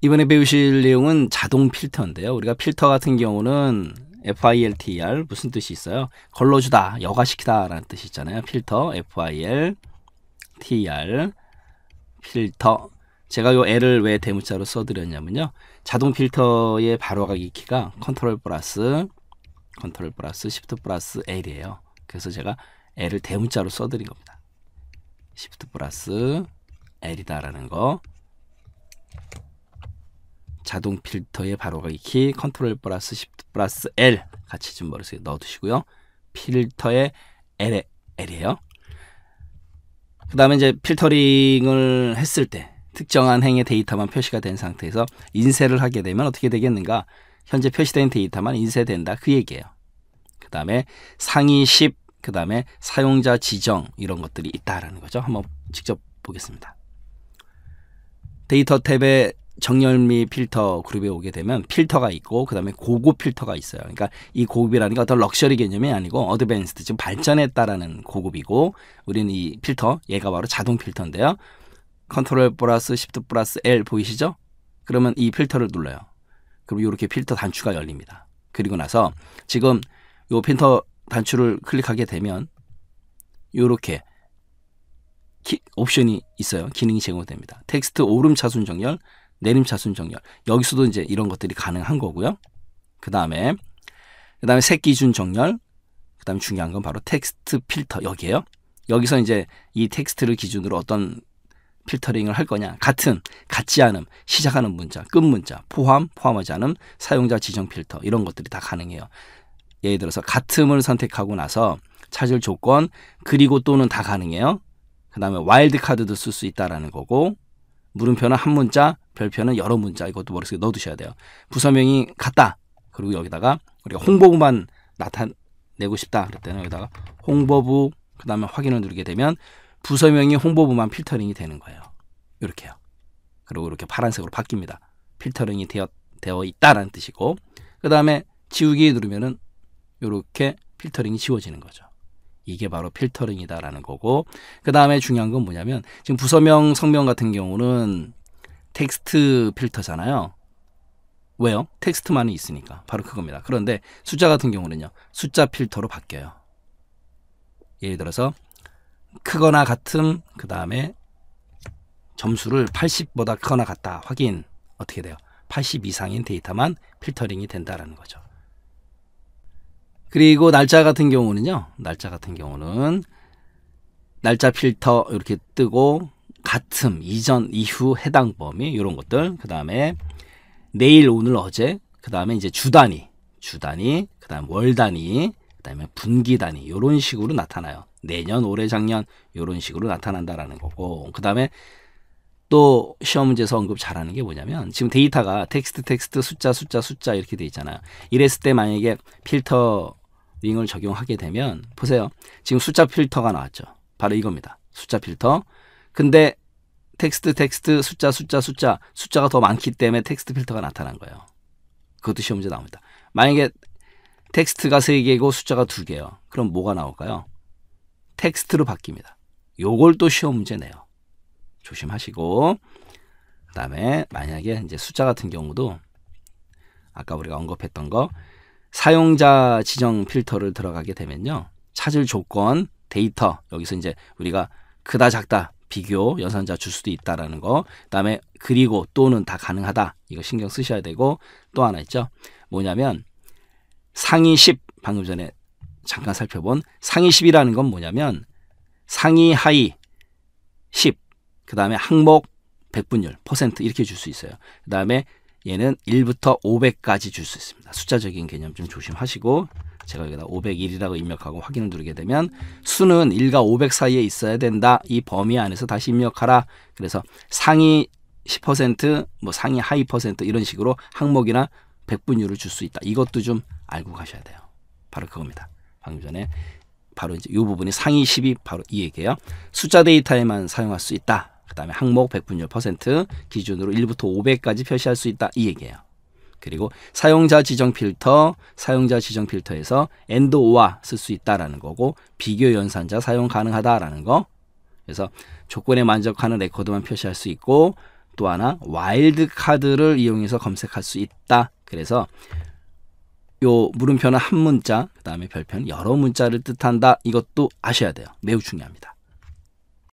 이번에 배우실 내용은 자동 필터인데요. 우리가 필터 같은 경우는 FILTER 무슨 뜻이 있어요? 걸러주다, 여과시키다 라는 뜻이 있잖아요. 필터, FILTER, 필터. 제가 요 L을 왜 대문자로 써드렸냐면요. 자동 필터의 바로가기 키가 컨트롤 플러스 컨트롤 플러스 시프트 플러스 L이에요. 그래서 제가 L을 대문자로 써드린 겁니다. 시프트 플러스 L이다라는 거 자동 필터에 바로가기 컨트롤 플러스 시프트 플러스 L 같이 좀 머릿속에 넣어두시고요. 필터에 L, L이에요. 그 다음에 이제 필터링을 했을 때 특정한 행의 데이터만 표시가 된 상태에서 인쇄를 하게 되면 어떻게 되겠는가? 현재 표시된 데이터만 인쇄된다. 그 얘기예요. 그 다음에 상위 10, 그 다음에 사용자 지정 이런 것들이 있다라는 거죠. 한번 직접 보겠습니다. 데이터 탭에 정열미 필터 그룹에 오게 되면 필터가 있고 그다음에 고급 필터가 있어요. 그러니까 이 고급이라는 게 어떤 럭셔리 개념이 아니고 어드밴스드 지금 발전했다라는 고급이고 우리는 이 필터 얘가 바로 자동 필터인데요. 컨트롤 플러스 시프트 플러스 L 보이시죠? 그러면 이 필터를 눌러요. 그럼 이렇게 필터 단추가 열립니다. 그리고 나서 지금 이 필터 단추를 클릭하게 되면 이렇게 옵션이 있어요. 기능이 제공됩니다. 텍스트 오름 차순 정렬, 내림차순 정렬. 여기서도 이제 이런 것들이 가능한 거고요. 그 다음에, 그 다음에 색 기준 정렬. 그 다음에 중요한 건 바로 텍스트 필터. 여기에요. 여기서 이제 이 텍스트를 기준으로 어떤 필터링을 할 거냐. 같은, 같지 않음, 시작하는 문자, 끝 문자, 포함, 포함하지 않음, 사용자 지정 필터. 이런 것들이 다 가능해요. 예를 들어서 같음을 선택하고 나서 찾을 조건, 그리고 또는 다 가능해요. 그 다음에 와일드카드도 쓸 수 있다라는 거고, 물음표는 한 문자, 별표는 여러 문자 이것도 머릿속에 넣어두셔야 돼요. 부서명이 같다. 그리고 여기다가 우리가 홍보부만 나타내고 싶다. 그럴 때는 여기다가 홍보부 그 다음에 확인을 누르게 되면 부서명이 홍보부만 필터링이 되는 거예요. 이렇게요. 그리고 이렇게 파란색으로 바뀝니다. 필터링이 되어, 되어 있다라는 뜻이고 그 다음에 지우기 누르면은 이렇게 필터링이 지워지는 거죠. 이게 바로 필터링이다라는 거고 그 다음에 중요한 건 뭐냐면 지금 부서명 성명 같은 경우는 텍스트 필터잖아요. 왜요? 텍스트만이 있으니까 바로 그겁니다. 그런데 숫자 같은 경우는요. 숫자 필터로 바뀌어요. 예를 들어서 크거나 같은그 다음에 점수를 80보다 크거나 같다 확인 어떻게 돼요? 80 이상인 데이터만 필터링이 된다라는 거죠. 그리고 날짜 같은 경우는요. 날짜 같은 경우는 날짜 필터 이렇게 뜨고 같음 이전 이후 해당 범위 이런 것들 그 다음에 내일 오늘 어제 그 다음에 이제 주 단위 주 단위 그 다음 월 단위 그 다음에 분기 단위 이런 식으로 나타나요 내년 올해 작년 이런 식으로 나타난다라는 거고 그 다음에 또 시험 문제에서 언급 잘하는 게 뭐냐면 지금 데이터가 텍스트 텍스트 숫자 숫자 숫자 이렇게 돼 있잖아요 이랬을 때 만약에 필터 링을 적용하게 되면 보세요. 지금 숫자 필터가 나왔죠. 바로 이겁니다. 숫자 필터. 근데 텍스트 텍스트 숫자 숫자 숫자 숫자가 더 많기 때문에 텍스트 필터가 나타난 거예요. 그것도 시험 문제 나옵니다. 만약에 텍스트가 3개고 숫자가 2개요. 그럼 뭐가 나올까요? 텍스트로 바뀝니다. 요걸 또 시험 문제 네요 조심하시고 그다음에 만약에 이제 숫자 같은 경우도 아까 우리가 언급했던 거 사용자 지정 필터를 들어가게 되면요. 찾을 조건, 데이터 여기서 이제 우리가 크다 작다 비교 연산자 줄 수도 있다라는 거 그다음에 그리고 또는 다 가능하다 이거 신경 쓰셔야 되고 또 하나 있죠 뭐냐면 상위 10 방금 전에 잠깐 살펴본 상위 10이라는 건 뭐냐면 상위 하위 10 그다음에 항목 백분율 퍼센트 이렇게 줄 수 있어요 그다음에 얘는 1부터 500까지 줄 수 있습니다. 숫자적인 개념 좀 조심하시고 제가 여기다 501이라고 입력하고 확인을 누르게 되면 수는 1과 500 사이에 있어야 된다. 이 범위 안에서 다시 입력하라. 그래서 상위 10%뭐 상위 하위 퍼센트 이런 식으로 항목이나 백분율을 줄 수 있다. 이것도 좀 알고 가셔야 돼요. 바로 그겁니다. 방금 전에 바로 이제 이 부분이 상위 10이 바로 이 얘기예요. 숫자 데이터에만 사용할 수 있다. 그다음에 항목 백분율 퍼센트 기준으로 1부터 500까지 표시할 수 있다 이 얘기예요. 그리고 사용자 지정 필터, 사용자 지정 필터에서 엔 n d 와쓸 수 있다라는 거고 비교 연산자 사용 가능하다라는 거. 그래서 조건에 만족하는 레코드만 표시할 수 있고 또 하나 와일드 카드를 이용해서 검색할 수 있다. 그래서 요 물음표는 한 문자, 그다음에 별표는 여러 문자를 뜻한다. 이것도 아셔야 돼요. 매우 중요합니다.